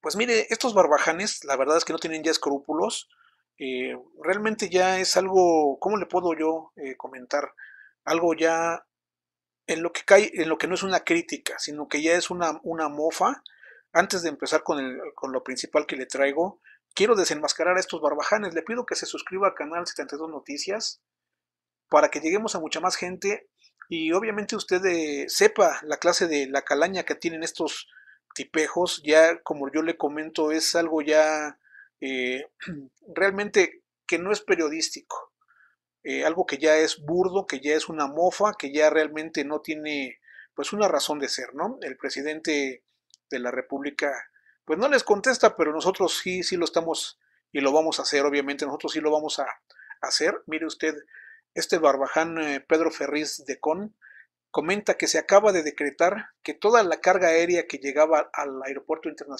Pues mire, estos barbajanes, la verdad es que no tienen ya escrúpulos. Eh, realmente ya es algo, ¿cómo le puedo yo eh, comentar? Algo ya en lo que cae, en lo que no es una crítica, sino que ya es una, una mofa. Antes de empezar con, el, con lo principal que le traigo, quiero desenmascarar a estos barbajanes. Le pido que se suscriba al canal 72 Noticias para que lleguemos a mucha más gente y obviamente usted eh, sepa la clase de la calaña que tienen estos tipejos, ya como yo le comento, es algo ya eh, realmente que no es periodístico, eh, algo que ya es burdo, que ya es una mofa, que ya realmente no tiene pues una razón de ser, ¿no? El presidente de la República pues no les contesta, pero nosotros sí, sí lo estamos y lo vamos a hacer, obviamente, nosotros sí lo vamos a hacer. Mire usted, este barbaján eh, Pedro Ferriz de Con, comenta que se acaba de decretar que toda la carga aérea que llegaba al Aeropuerto Internacional